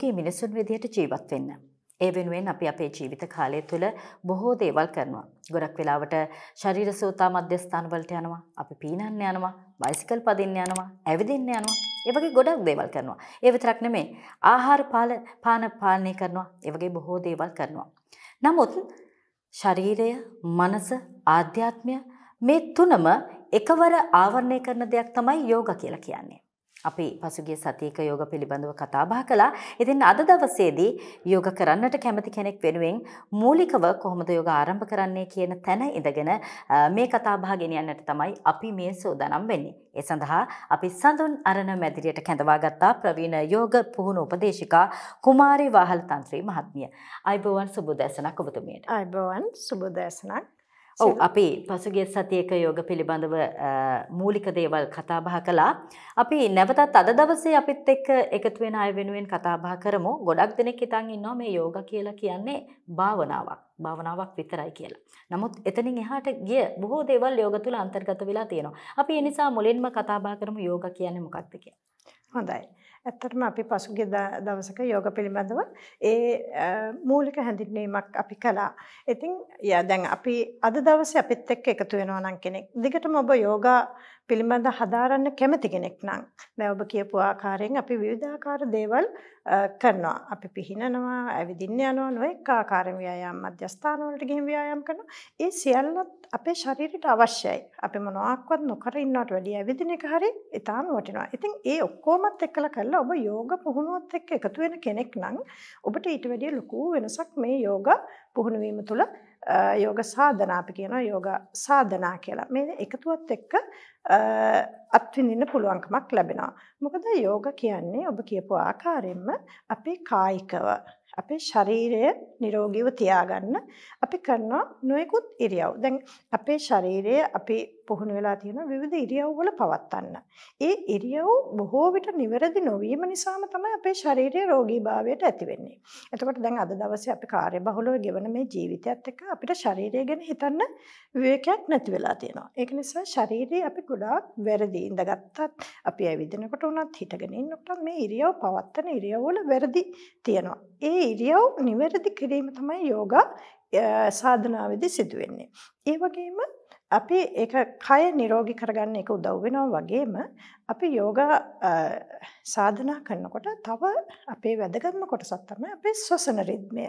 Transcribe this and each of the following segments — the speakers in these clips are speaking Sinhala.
කී මිනිසුන් විදිහට ජීවත් වෙන්න. ඒ වෙනුවෙන් අපි අපේ ජීවිත කාලය තුළ බොහෝ දේවල් කරනවා. ගොඩක් වෙලාවට ශරීර සෝතා මධ්‍යස්ථාන වලට යනවා. අපි පීනන්න යනවා, බයිසිකල් පදින්න යනවා, ඇවිදින්න යනවා. ඒ වගේ ගොඩක් දේවල් කරනවා. ඒ විතරක් නෙමෙයි. ආහාර පාල පාන පාලනය කරනවා. ඒ වගේ බොහෝ දේවල් කරනවා. නමුත් ශරීරය, මනස, ආධ්‍යාත්මය මේ තුනම එකවර ආවරණය කරන දෙයක් තමයි යෝග කියලා කියන්නේ. අපි පසුගිය සතියක යෝග පිළිබඳව කතා බහ කළා. ඉතින් අද දවසේදී යෝග කරන්නට කැමති කෙනෙක් වෙනුවෙන් මූලිකව කොහොමද යෝග ආරම්භ කරන්නේ කියන තැන ඉඳගෙන මේ කතා බහ ගෙනියන්නට තමයි අපි මේ සූදානම් වෙන්නේ. ඒ සඳහා අපි සඳුන් අරණ මැදිරියට කැඳවා ගත්තා ප්‍රවීණ යෝග පුහුණු උපදේශිකා කුමාරි වාහල් තන්ත්‍රී මහත්මිය. අයිබෝවන් සුබ දැසනක් ඔබතුමියට. අයිබෝවන් සුබ දැසනක්. ඔව අපි පසුගිය සතියක යෝග පිළිබඳව මූලික දේවල් කතාබහ කළා. අපි නැවතත් අද දවසේ අපිත් එක්ක එකතු වෙන අය වෙනුවෙන් කතාබහ කරමු. ගොඩක් දෙනෙක් හිතන් ඉන්නවා මේ යෝග කියලා කියන්නේ භාවනාවක්. භාවනාවක් විතරයි කියලා. නමුත් එතනින් එහාට ගිය බොහෝ දේවල් යෝග තුල අන්තර්ගත වෙලා තියෙනවා. අපි ඒ නිසා මුලින්ම කතාබහ කරමු යෝග කියන්නේ මොකක්ද කියලා. හොඳයි. ඇත්තටම අපි පසුගිය දවසක යෝග පිළිබඳව ඒ මූලික හැඳින්වීමක් අපි කළා. ඉතින් දැන් අපි අද දවසේ අපිත් එක්ක එකතු වෙනවා නම් කෙනෙක්. දිගටම ඔබ යෝගා පිළිබඳ හදාරන්න කැමති කෙනෙක් නම් දැන් ඔබ කියපු ආකාරයෙන් අපි විවිධාකාර දේවල් කරනවා. අපි පිහිනනවා, ඇවිදින්න යනවා, නොඑක ආකාර ව්‍යායාම් මධ්‍යස්ථාන වලට ගිහින් ව්‍යායාම් කරනවා. ඒ සියල්ලත් අපේ ශරීරයට අවශ්‍යයි. අපි මොනවාක්වත් නොකර ඉන්නවට වැඩිය ඇවිදින එක හරි ඉතාම වටිනවා. ඉතින් ඒ ඔක්කොමත් එක්කලා කරලා ඔබ යෝග පුහුණුවත් එක්ක එකතු වෙන කෙනෙක් නම් ඔබට ඊට වැඩිය ලොකු වෙනසක් මේ යෝග පුහුණුවීම තුළ යෝග සාධනා අපි කියනවා යෝග සාධනා කියලා. මේ එකතුවත් එක්ක අත්විඳින්න පුළුවන්කමක් ලැබෙනවා. මොකද යෝග කියන්නේ ඔබ කියපු ආකාරයෙන්ම අපේ කායිකව අපේ ශරීරය නිරෝගීව තියාගන්න අපි කරන නොයෙකුත් ඉරියව්. දැන් අපේ ශරීරය අපි පුහුණු වෙලා තියෙන විවිධ ඉරියව්වල පවත්වන්න. ඒ ඉරියව් බොහෝ විට නිවැරදි නොවීම නිසාම තමයි අපේ ශාරීරික රෝගීභාවයට ඇති වෙන්නේ. එතකොට දැන් අද දවසේ අපි කාර්යබහුලව ගෙවන මේ ජීවිතයත් එක්ක අපිට ශරීරය ගැන හිතන්න විවේකයක් නැති වෙලා තියෙනවා. ඒක නිසා ශරීරය අපි ගොඩාක් වැරදි ඉඳගත්තත් අපි ඇවිදිනකොට උනත් හිටගෙන ඉන්නකොට මේ ඉරියව් පවත්වන ඉරියව්වල වැරදි තියෙනවා. ඒ ඉරියව් නිවැරදි කිරීම තමයි යෝගා සාධනාවේදී සිදුවෙන්නේ. ඒ වගේම අපි ඒක කය නිරෝගී කරගන්න එක උදව් වෙනවා වගේම අපි යෝගා සාධනා කරනකොට තව අපේ වැදගත්ම කොටසක් තමයි අපේ ශ්වසන රිද්මය.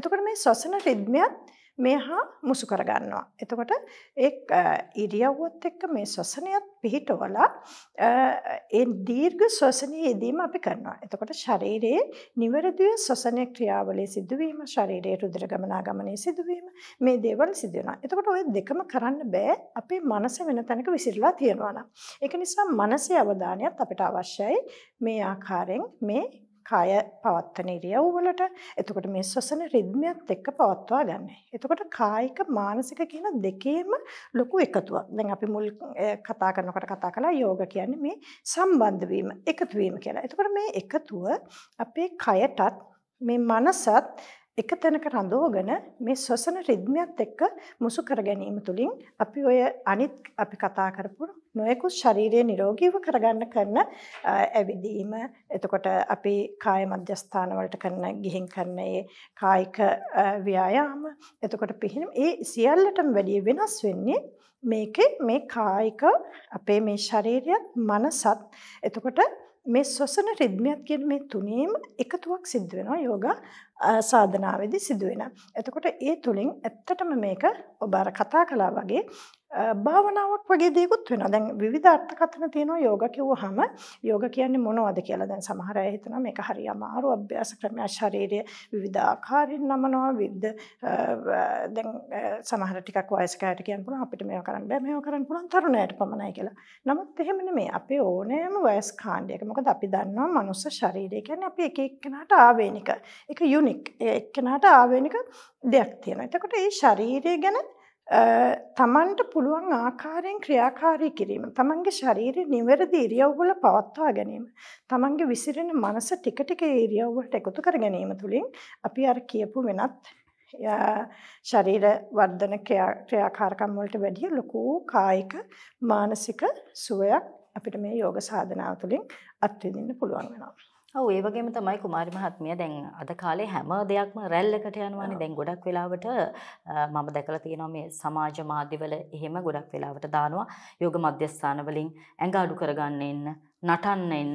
එතකොට මේ ශ්වසන රිද්මයත් මේ හා මුසු කරගන්නවා. එතකොට ඒ ඉරියව්වත් එක්ක මේ ශ්වසනයත් පිහිටවලා ඒ දීර්ඝ ශ්වසනයේ යෙදීම අපි කරනවා. එතකොට ශරීරයේ නිවැරදිව ශ්වසන ක්‍රියාවලිය සිදුවීම, ශරීරයේ රුධිර ගමනාගමනයේ සිදුවීම මේ දේවල් සිදු වෙනවා. එතකොට ওই දෙකම කරන්න බෑ අපේ මනස වෙන තැනක විසිරලා තියෙනවා නම්. ඒක නිසා මනසේ අවධානයත් අපිට අවශ්‍යයි මේ ආකාරයෙන් මේ කය පවත්තන ඉරියව්වලට එතකොට මේ ශ්වසන රිද්මයත් එක්ක පවත්වා ගන්න. එතකොට කායික මානසික කියන දෙකේම ලොකු එකතුවක්. දැන් අපි මුල් කතා කරනකොට කතා කළා යෝග කියන්නේ මේ සම්බන්ධ වීම, එකතු වීම කියලා. එතකොට මේ එකතුව අපේ කයටත් මේ මනසත් එක තැනක රඳවගෙන මේ ශ්වසන රිද්මයත් එක්ක මුසු කර ගැනීම තුලින් අපි ඔය අනිත් අපි කතා කරපු නොයෙකුත් ශාරීරික නිරෝගීව කරගන්න කරන ඇවිදීම එතකොට අපි කාය මධ්‍යස්ථාන වලට කරන ගිහින් කරන ඒ කායික ව්‍යායාම එතකොට පිහිනීම ඒ සියල්ලටම වැඩිය වෙනස් වෙන්නේ මේකේ මේ කායික අපේ මේ ශරීරයත් මනසත් එතකොට මේ ශ්වසන රිද්මයක් කියන මේ තුනේම එකතුවක් සිද්ධ වෙනවා යෝගා සාධනාවේදී සිදු වෙන. එතකොට ඒ තුලින් ඇත්තටම මේක ඔබ අර කතා කළා වගේ භාවනාවක් වගේ දේකුත් වෙනවා. දැන් විවිධ අර්ථකථන තියෙනවා යෝග කිව්වහම යෝග කියන්නේ මොනවද කියලා. දැන් සමහර අය හිතනවා මේක හරි අමාරු අභ්‍යාස ක්‍රමයක්. ශරීරය විවිධ ආකාරයෙන් නමනවා. විවිධ දැන් සමහර ටිකක් වයස්ක අයට කියන්න පුළුවන් අපිට මේව කරන්න බෑ. මේව කරන්න පුළුවන් තරුණයට පමණයි කියලා. නමුත් එහෙම නෙමෙයි. අපේ ඕනෑම වයස් කාණ්ඩයක මොකද අපි දන්නවා මනුස්ස ශරීරය කියන්නේ අපි එක එක්කෙනාට ආවේනික. ඒක යුනික්. ඒ එක්කෙනාට ආවේනික දෙයක් තියෙනවා. එතකොට මේ ශරීරය ගැන තමන්ට පුළුවන් ආකාරයෙන් ක්‍රියාකාරී කිරීම තමන්ගේ ශරීරය නිවැරදි ඉරියව්වල පවත්වා ගැනීම තමන්ගේ විසිරෙන මනස ටික ටික ඉරියව්වලට එකතු කර ගැනීම තුළින් අපි අර කියපු වෙනත් ශරීර වර්ධන ක්‍රියාකාරකම් වලට වැඩිය ලොකු කායික මානසික සුවයක් අපිට මේ යෝග සාධනාව තුළින් අත්විඳින්න පුළුවන් වෙනවා ඔව් ඒ වගේම තමයි කුමාරි මහත්මිය දැන් අද කාලේ හැම දෙයක්ම රැල්ලකට යනවානේ. දැන් ගොඩක් වෙලාවට මම දැකලා තියෙනවා මේ සමාජ මාධ්‍යවල එහෙම ගොඩක් වෙලාවට දානවා යෝග මධ්‍යස්ථාන වලින් ඇඟ අඩු කරගන්න එන්න, නටන්න එන්න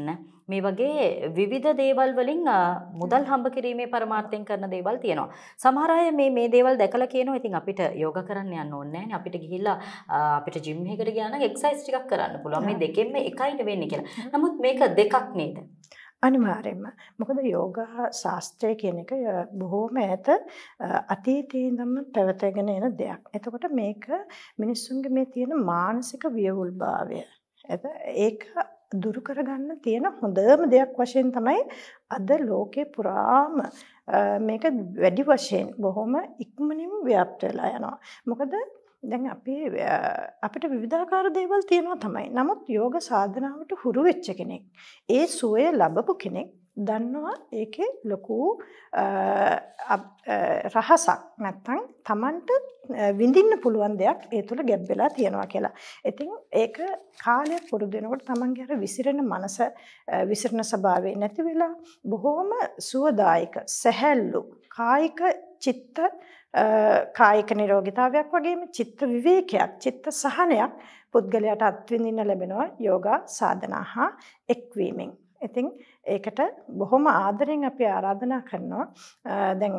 මේ වගේ විවිධ දේවල් වලින් මුදල් හම්බ කිරීමේ පරමාර්ථයෙන් කරන දේවල් තියෙනවා. සමහර අය මේ මේ දේවල් දැකලා කියනවා ඉතින් අපිට යෝග කරන්න යන්න ඕනේ නැහැ අපිට ගිහිල්ලා අපිට ජිම් එකකට ගියා නම් එක්සර්සයිස් ටිකක් කරන්න පුළුවන්. මේ දෙකෙන්ම එකයිද වෙන්නේ කියලා. නමුත් මේක දෙකක් නේද? අනිවාර්යෙන්ම. මොකද යෝගා ශාස්ත්‍රය කියන එක බොහෝම ඈත අතීතයේ ඉඳන්ම පැවතගෙන එන දෙයක්. එතකොට මේක මිනිස්සුන්ගේ මේ තියෙන මානසික ව්‍යවුල්භාවය. ඒක දුරු කරගන්න තියෙන හොඳම දෙයක් වශයෙන් තමයි අද ලෝකේ පුරාම මේක වැඩි වශයෙන් බොහොම ඉක්මනින් ව්‍යාප්ත වෙලා යනවා. මොකද දැන් අපේ අපිට විවිධාකාර දේවල් තියෙනවා තමයි. නමුත් යෝග සාධනාවට හුරු වෙච්ච කෙනෙක්, ඒ සුවය ලැබපු කෙනෙක් දන්නවා ඒකේ ලොකු රහසක් නැත්තම් Tamanට විඳින්න පුළුවන් දෙයක් ඒ තුළ ගැබ් වෙලා තියෙනවා කියලා. ඉතින් ඒක කාලයක් පුරුදු වෙනකොට Tamanගේ අර විසිරෙන මනස විසිරෙන ස්වභාවය නැති වෙලා බොහොම සුවදායක, සැහැල්ලු, කායික, චිත්ත කායික නිරෝගීතාවයක් වගේම චිත්ත විවේකයක් චිත්ත සහනයක් පුද්ගලයාට අත්විඳින්න ලැබෙනවා යෝගා සාධනා හා එක්වීමෙන්. ඉතින් ඒකට බොහොම ආදරෙන් අපි ආරාධනා කරනවා. දැන්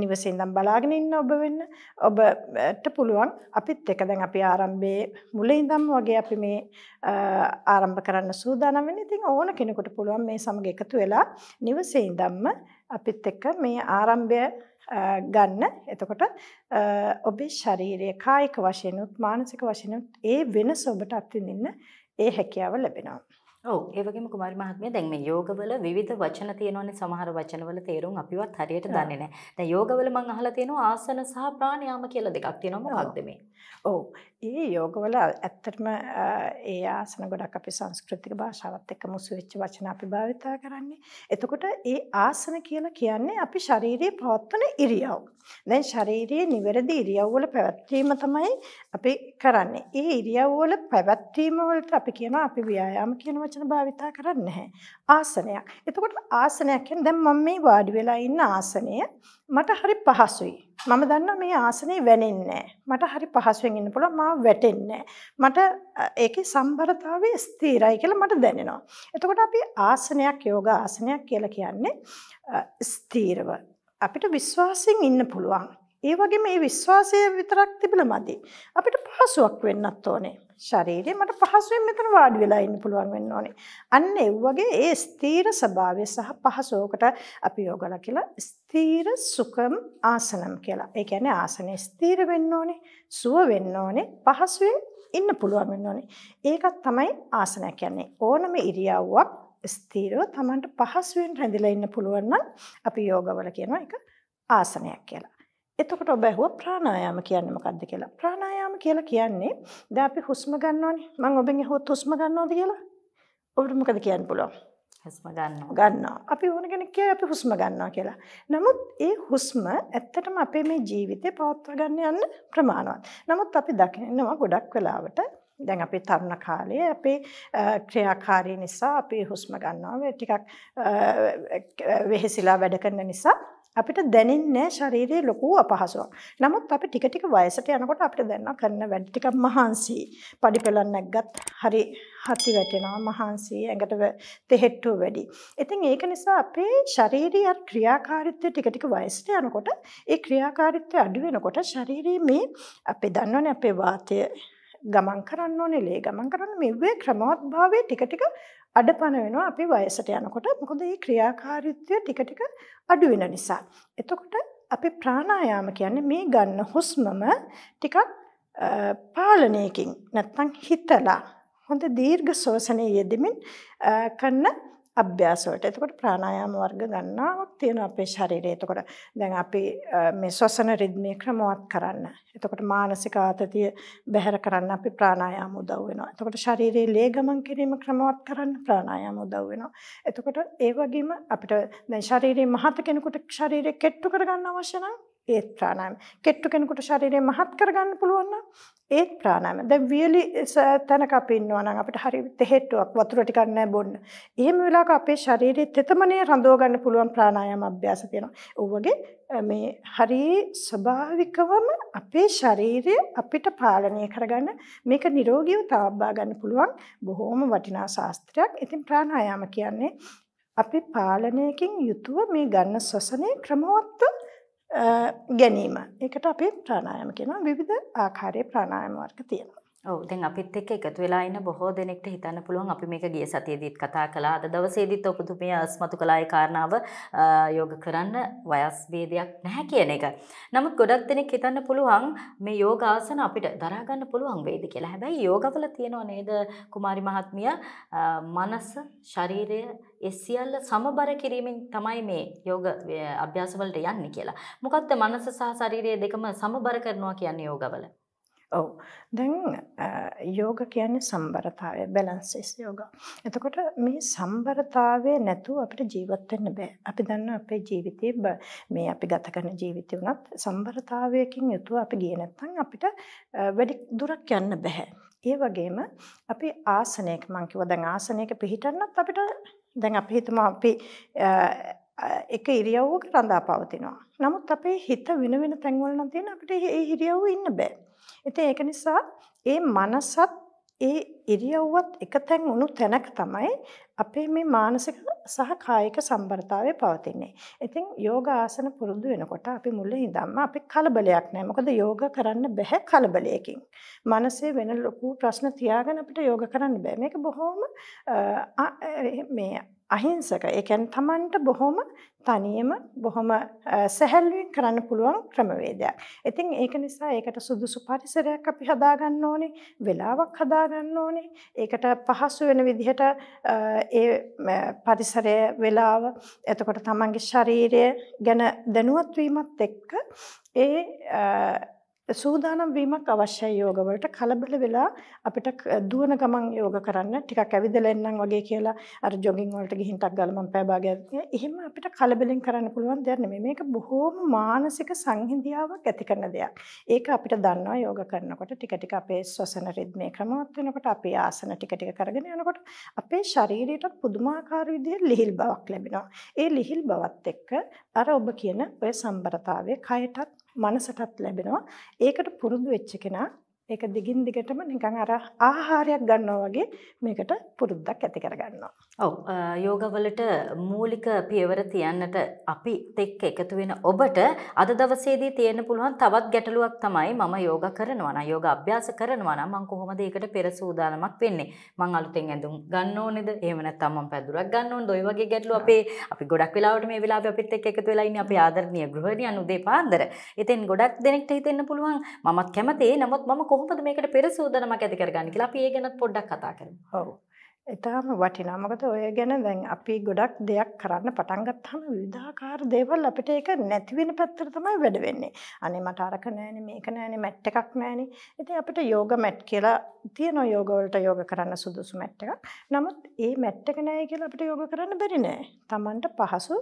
නිවසේ ඉඳන් බලාගෙන ඉන්න ඔබ වෙන්න ඔබට පුළුවන් අපිත් එක දැන් අපි ආරම්භයේ මුලින් ඉඳන්ම වගේ අපි මේ ආරම්භ කරන්න සූදානම් වෙන්නේ. ඉතින් ඕන කෙනෙකුට පුළුවන් මේ සමග එකතු වෙලා නිවසේ ඉඳන්ම අපිත් එක්ක මේ ආරම්භය ගන්න. එතකොට ඔබේ ශාරීරික කායික වශයෙන් උත් මානසික වශයෙන් ඒ වෙනස ඔබට අත්විඳින්න ඒ හැකියාව ලැබෙනවා. ඔව් ඒ වගේම කුමාරි මහත්මිය දැන් මේ යෝගවල විවිධ වචන තියෙනවානේ සමහර වචනවල තේරුම් අපිවත් හරියට දන්නේ නැහැ. දැන් යෝගවල මම අහලා තියෙනවා ආසන සහ ප්‍රාණයාම කියලා දෙකක් තියෙනවා මොකක්ද මේ? ඔව්. ඒ යෝගවල ඇත්තටම ඒ ආසන ගොඩක් අපි සංස්කෘතික භාෂාවත් එක්ක මුසු වෙච්ච වචන අපි භාවිතා කරන්නේ. එතකොට ඒ ආසන කියලා කියන්නේ අපි ශාරීරියේ පවත්වන ඉරියව්. දැන් ශාරීරියේ නිවැරදි ඉරියව්වල පැවැත්වීම තමයි අපි කරන්නේ. ඒ ඉරියව්වල පැවැත්වීම වලට අපි කියනවා අපි ව්‍යායාම කියනවා වචන භාවිතා කරන්නේ නැහැ. ආසනයක්. එතකොට ආසනයක් කියන්නේ දැන් මම මේ වාඩි වෙලා ඉන්න ආසනය මට හරි පහසුයි. මම දන්නවා මේ ආසනේ වැනෙන්නේ මට හරි පහසුවෙන් ඉන්න පුළුවන්. මාව වැටෙන්නේ මට ඒකේ සම්බරතාවය ස්ථිරයි කියලා මට දැනෙනවා. එතකොට අපි ආසනයක් යෝග ආසනයක් කියලා කියන්නේ ස්ථිරව අපිට විශ්වාසයෙන් ඉන්න පුළුවන්. ඒ වගේ මේ විශ්වාසය විතරක් තිබිල මදි. අපිට පහසුවක් වෙන්නත් ඕනේ. ශරීරයේ මට පහසුවෙන් මෙතන වාඩි වෙලා ඉන්න පුළුවන් වෙන්න ඕනේ. අන්න ඒ වගේ ඒ ස්ථීර ස්වභාවය සහ පහසුවකට අපි යෝගලා කියලා ස්ථීර සුඛම් ආසනම් කියලා. ඒ කියන්නේ ආසනේ ස්ථීර වෙන්න ඕනේ, සුව වෙන්න ඕනේ, පහසුවෙන් ඉන්න පුළුවන් වෙන්න ඕනේ. ඒකත් තමයි ආසනය කියන්නේ. ඕනම ඉරියව්වක් ස්ථීරව Tamanට පහසුවෙන් රැඳිලා ඉන්න පුළුවන් නම් අපි යෝගවල කියනවා ඒක ආසනයක් කියලා. එතකොට ඔබ ඇහුවා ප්‍රාණායාම කියන්නේ මොකක්ද කියලා. ප්‍රාණායාම කියලා කියන්නේ දැන් අපි හුස්ම ගන්නවනේ. මම ඔබෙන් ඇහුවොත් හුස්ම ගන්නවද කියලා? ඔබට මොකද කියන්න පුළුවන්? හුස්ම ගන්නවා. ගන්නවා. අපි ඕන කෙනෙක් කියයි අපි හුස්ම ගන්නවා කියලා. නමුත් ඒ හුස්ම ඇත්තටම අපේ මේ ජීවිතේ පවත්වා ගන්න යන ප්‍රමාණවත්. නමුත් අපි දකිනවා ගොඩක් වෙලාවට දැන් අපේ තරුණ කාලයේ අපේ ක්‍රියාකාරී නිසා අපි හුස්ම ගන්නවා ටිකක් වෙහෙසිලා වැඩ කරන නිසා අපිට දැනෙන්නේ ශරීරයේ ලොකු අපහසුාවක්. නමුත් අපි ටික ටික වයසට යනකොට අපිට දැනෙනවා කරන වැඩ ටිකක් මහන්සි. පඩි පෙලක් නැග්ගත් හරි හති වැටෙනවා මහන්සි ඇඟට තෙහෙට්ටුව වැඩි. ඉතින් ඒක නිසා අපේ ශාරීරික ක්‍රියාකාරීත්වය ටික ටික වයසට යනකොට ඒ ක්‍රියාකාරීත්වය අඩු වෙනකොට ශාරීරියේ මේ අපි දන්නවනේ අපේ වාතය ගමන් කරන්න ඕනේ ලේ ගමන් කරන්න මෙව්වේ ක්‍රමවත් භාවයේ ටික ටික අඩපණ වෙනවා අපි වයසට යනකොට. මොකද මේ ක්‍රියාකාරීත්වය ටික ටික අඩු වෙන නිසා. එතකොට අපි ප්‍රාණායාම කියන්නේ මේ ගන්න හුස්මම ටිකක් පාලනයකින් නැත්තම් හිතලා හොඳ දීර්ඝ ශ්වසනයේ යෙදෙමින් කරන අභ්‍යාස වලට. එතකොට ප්‍රාණායාම වර්ග ගණනාවක් තියෙනවා අපේ ශරීරයේ. එතකොට දැන් අපි මේ ශ්වසන රිද්මේ ක්‍රමවත් කරන්න. එතකොට මානසික ආතතිය බැහැර කරන්න අපි ප්‍රාණායාම උදව් වෙනවා. එතකොට ශරීරයේ ලේ ගමන් කිරීම ක්‍රමවත් කරන්න ප්‍රාණායාම උදව් වෙනවා. එතකොට ඒ වගේම අපිට දැන් ශරීරයේ මහත කෙනෙකුට ශරීරය කෙට්ටු කරගන්න අවශ්‍ය නම් ඒත් ප්‍රාණායාම. කෙට්ටු කෙනෙකුට ශරීරය මහත් කරගන්න පුළුවන් නම් ඒත් ප්‍රාණායාම. දැන් වියලි තැනක අපි ඉන්නවා නම් අපිට හරි තෙහෙට්ටුවක් වතුර ටිකක් නැහැ බොන්න. එහෙම වෙලාවක අපේ ශරීරයේ තෙතමනේ රඳව ගන්න පුළුවන් ප්‍රාණායාම අභ්‍යාස තියෙනවා. ඒ වගේ මේ හරි ස්වභාවිකවම අපේ ශරීරය අපිට පාලනය කරගන්න මේක නිරෝගීව තවබ්බා ගන්න පුළුවන් බොහොම වටිනා ශාස්ත්‍රයක්. ඉතින් ප්‍රාණායාම කියන්නේ අපි පාලනයකින් යුතුව මේ ගන්න ශ්වසනය ක්‍රමවත්ව ගැනීම. ඒකට අපි ප්‍රාණායාම කියනවා. විවිධ ආකාරයේ ප්‍රාණායාම වර්ග තියෙනවා. ඔව් දැන් අපිත් එක්ක එකතු වෙලා ඉන්න බොහෝ දෙනෙක්ට හිතන්න පුළුවන් අපි මේක ගිය සතියේදීත් කතා කළා අද දවසේදීත් ඔබතුමිය අස්මතු කළා ඒ කාරණාව යෝග කරන්න වයස් ભેදයක් නැහැ කියන එක. නමුත් ගොඩක් දෙනෙක් හිතන්න පුළුවන් මේ යෝග ආසන අපිට දරා ගන්න පුළුවන් වේද කියලා. හැබැයි යෝගවල තියෙනව නේද කුමාරි මහත්මිය මනස, ශරීරය ඒ සියල්ල සමබර කිරීමෙන් තමයි මේ යෝග අභ්‍යාස වලට යන්නේ කියලා. මොකක්ද මනස සහ ශරීරය දෙකම සමබර කරනවා කියන්නේ යෝගවල? ඔව දැන් යෝග කියන්නේ සම්බරතාවය බැලන්සිස් යෝග. එතකොට මේ සම්බරතාවය නැතුව අපිට ජීවත් වෙන්න බෑ. අපි දන්න අපේ ජීවිතේ මේ අපි ගත කරන ජීවිතේ උනත් සම්බරතාවයකින් යුතුව අපි ගියේ නැත්නම් අපිට වැඩි දුරක් යන්න බෑ. ඒ වගේම අපි ආසනයක මං කිව්වා දැන් ආසනයක පිහිටන්නත් අපිට දැන් අපි හිතමු අපි එක ඉරියව්වක රඳා පවතිනවා. නමුත් අපේ හිත වෙන වෙන තැන්වල නම් තියෙන අපිට ඒ ඉරියව්ව ඉන්න බෑ. ඉතින් ඒක නිසා ඒ මනසත් ඒ ඉරියව්වත් එකතෙන් උණු තැනක තමයි අපේ මේ මානසික සහ කායික සම්බරතාවය පවතින්නේ. ඉතින් යෝග ආසන පුරුදු වෙනකොට අපි මුල ඉඳන්ම අපි කලබලයක් නැහැ. මොකද යෝග කරන්න බෑ කලබලයකින්. මනසේ වෙන ලොකු ප්‍රශ්න තියාගෙන අපිට යෝග කරන්න බෑ. මේක බොහොම මේ අහිංසක. ඒ කියන්නේ Tamanට බොහොම තනියම බොහොම සැහැල්ලුවෙන් කරන්න පුළුවන් ක්‍රමවේදයක්. ඉතින් ඒක නිසා ඒකට සුදුසු පරිසරයක් අපි හදාගන්න ඕනේ, වෙලාවක් හදාගන්න ඕනේ. ඒකට පහසු වෙන විදිහට ඒ පරිසරය, වෙලාව, එතකොට Tamanගේ ශරීරය ගැන දැනුවත් වීමත් එක්ක ඒ සූදානම් වීමක් අවශ්‍යයි යෝගවලට කලබල වෙලා අපිට දුවන ගමන් යෝග කරන්න ටිකක් ඇවිදලා එන්නම් වගේ කියලා අර ජොගින් වලට ගිහින් ටක් ගාලා මම පය භාගයක් එහෙම අපිට කලබලෙන් කරන්න පුළුවන් දෙයක් නෙමෙයි මේක බොහෝම මානසික සංහිඳියාවක් ඇති කරන දෙයක් ඒක අපිට දන්නවා යෝග කරනකොට ටික ටික අපේ ශ්වසන රිද්මේ ක්‍රමවත් වෙනකොට අපේ ආසන ටික ටික කරගෙන යනකොට අපේ ශරීරයට පුදුමාකාර විදිහේ ලිහිල් බවක් ලැබෙනවා ඒ ලිහිල් බවත් එක්ක අර ඔබ කියන ඔය සම්බරතාවය කයටත් මනසටත් ලැබෙනවා. ඒකට පුරුදු වෙච්ච කෙනා ඒක දිගින් දිගටම නිකන් අර ආහාරයක් ගන්නවා වගේ මේකට පුරුද්දක් ඇති කරගන්නවා. ඔව් යෝගවලට මූලික පියවර තියන්නට අපි එක්ක එකතු වෙන ඔබට අද දවසේදී තියෙන්න පුළුවන් තවත් ගැටලුවක් තමයි මම යෝග කරනවා නම් යෝග අභ්‍යාස කරනවා නම් මම කොහොමද ඒකට පෙර සූදානමක් වෙන්නේ? මං අලුතෙන් ඇඳුම් ගන්න ඕනේද? එහෙම නැත්නම් මම පැදුරක් ගන්න ඕනේද? ඔය වගේ ගැටලු අපේ අපි ගොඩක් වෙලාවට මේ වෙලාවේ අපිත් එක්ක එකතු වෙලා ඉන්නේ අපේ ආදරණීය ගෘහණියන් උදේ පාන්දර. ඉතින් ගොඩක් දෙනෙක්ට හිතෙන්න පුළුවන් මමත් කැමතියි. නමුත් මම කොහොමද මේකට පෙර සූදනමක් ඇති කරගන්නේ කියලා අපි ඒ ගැනත් පොඩ්ඩක් කතා කරමු. ඔව්. ඊටාම වටිනා. මොකද ඔය ගැන දැන් අපි ගොඩක් දෙයක් කරන්න පටන් ගත්තාම විවිධාකාර දේවල් අපිට ඒක නැති වෙන පැත්තට තමයි වැඩ වෙන්නේ. අනේ මට අරක නැහැනේ මේක නැහැනේ මැට් එකක් නැහැනේ. ඉතින් අපිට යෝග මැට් කියලා තියෙන යෝග වලට යෝග කරන්න සුදුසු මැට් එකක්. නමුත් ඒ මැට් එක නැහැ කියලා අපිට යෝග කරන්න බැරි නෑ. Tamanට පහසු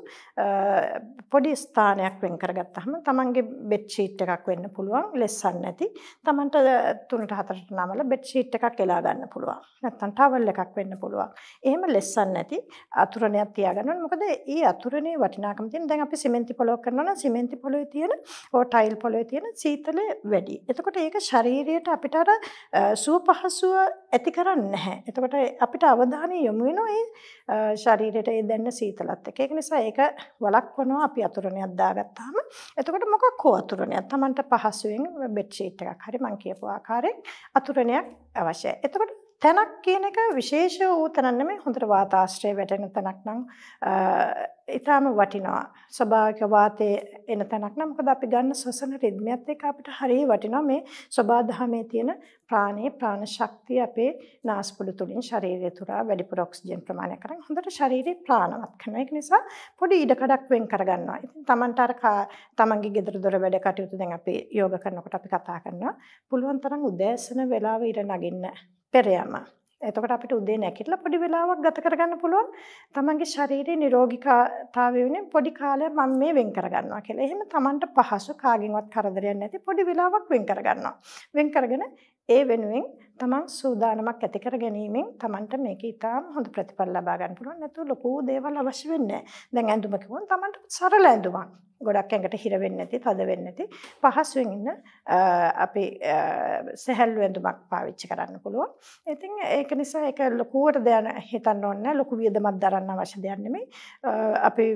පොඩි ස්ථානයක් වෙන් කරගත්තාම Tamanගේ බෙඩ් ෂීට් එකක් වෙන්න පුළුවන්. lessන් නැති. Tamanට 3ට 4ට නමලා බෙඩ් ෂීට් එකක් එලා ගන්න පුළුවන්. නැත්තම් towel එකක් වෙන්න වෙන්න පුළුවන්. එහෙම ලෙස්සන් නැති අතුරණයක් තියාගන්න ඕනේ. මොකද ඒ අතුරණේ වටිනාකම තියෙන දැන් අපි සිමෙන්ති පොලව කරනවා නම් සිමෙන්ති පොලවේ තියෙන ඕ ටයිල් පොලවේ තියෙන සීතල වැඩි. එතකොට ඒක ශරීරයට අපිට අර සුව පහසුව ඇති කරන්නේ නැහැ. එතකොට අපිට අවධානය යොමු වෙනවා ඒ ශරීරයට ඒ දැන්න සීතලත් එක්ක. ඒක නිසා ඒක වළක්වනවා අපි අතුරණයක් දාගත්තාම. එතකොට මොකක් හෝ අතුරණයක් Tamanට පහසුවෙන් බෙඩ් ෂීට් එකක් හරි මං කියපු ආකාරයෙන් අතුරණයක් අවශ්‍යයි. එතකොට තැනක් කියන එක විශේෂ වූ තැනක් නෙමෙයි හොඳට වාතාශ්‍රය වැටෙන තැනක් නම් ඊටාම වටිනවා ස්වභාවික වාතයේ එන තැනක් නම් මොකද අපි ගන්න ශ්වසන රිද්මයත් එක්ක අපිට හරිය වටිනවා මේ සබාධහමේ තියෙන ප්‍රාණේ ප්‍රාණ ශක්තිය අපේ නාස්පුඩු තුලින් ශරීරය තුරා වැඩිපුර ඔක්සිජන් ප්‍රමාණය කරන් හොඳට ශරීරේ ප්‍රාණවත් කරනවා ඒක නිසා පොඩි ඉඩ කඩක් වෙන් කරගන්නවා ඉතින් Tamanට අර Tamanගේ gedara dora වැඩ කටයුතු දැන් අපි යෝග කරනකොට අපි කතා කරනවා පුළුවන් තරම් උදෑසන වෙලාව ඉර නගින්න පෙර යනවා. එතකොට අපිට උදේ නැගිටලා පොඩි වෙලාවක් ගත කරගන්න පුළුවන්. තමන්ගේ ශරීරයේ නිරෝගීතාවය වෙනුවෙන් පොඩි කාලයක් මම මේ වෙන් කරගන්නවා කියලා. එහෙම තමන්ට පහසු කාගෙන්වත් කරදරයක් නැති පොඩි වෙලාවක් වෙන් කරගන්නවා. වෙන් කරගෙන ඒ වෙනුවෙන් තමන් සූදානමක් ඇති කර ගැනීමෙන් තමන්ට මේක ඉතාම හොඳ ප්‍රතිඵල ලබා ගන්න පුළුවන්. නැතුව ලොකු දේවල් අවශ්‍ය වෙන්නේ නැහැ. දැන් ඇඳුම කිව්වොත් තමන්ට සරල ඇඳුමක්. ගොඩක් ඇඟට හිර වෙන්නේ නැති, තද වෙන්නේ නැති, පහසුවෙන් ඉන්න අපි සැහැල්ලු ඇඳුමක් පාවිච්චි කරන්න පුළුවන්. ඉතින් ඒක නිසා ඒක ලොකුවට දැන හිතන්න ඕනේ නැහැ. ලොකු වියදමක් දරන්න අවශ්‍ය දෙයක් නෙමෙයි. අපි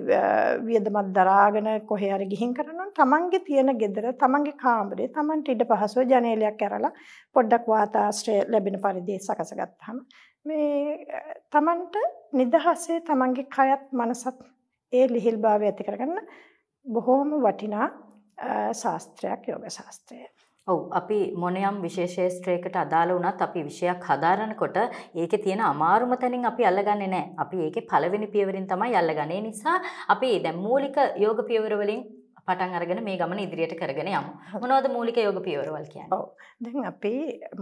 වියදමක් දරාගෙන කොහේ හරි ගිහින් කරනවා. තමන්ගේ තියෙන gedara, තමන්ගේ කාමරේ, තමන්ට ඉඩ පහසුව ජනේලයක් ඇරලා පොඩ්ඩක් වාතාශ්‍රය ලැබෙන පරිදි සකසගත්තාම මේ තමන්ට නිදහසේ තමන්ගේ කයත් මනසත් ඒ ලිහිල් භාවය ඇති කරගන්න බොහෝම වටිනා ශාස්ත්‍රයක් යෝග ශාස්ත්‍රය. ඔව් අපි මොනියම් විශේෂේෂ්ත්‍රයකට අදාළ වුණත් අපි විෂයක් හදාරනකොට ඒකේ තියෙන අමාරුම තැනින් අපි අල්ලගන්නේ නැහැ. අපි ඒකේ පළවෙනි පියවරින් තමයි අල්ලගන්නේ. නිසා අපි දැන් මූලික යෝග පියවර වලින් පටන් අරගෙන මේ ගමන ඉදිරියට කරගෙන යමු. මොනවද මූලික යෝග පියවරවල් කියන්නේ? ඔව්. දැන් අපි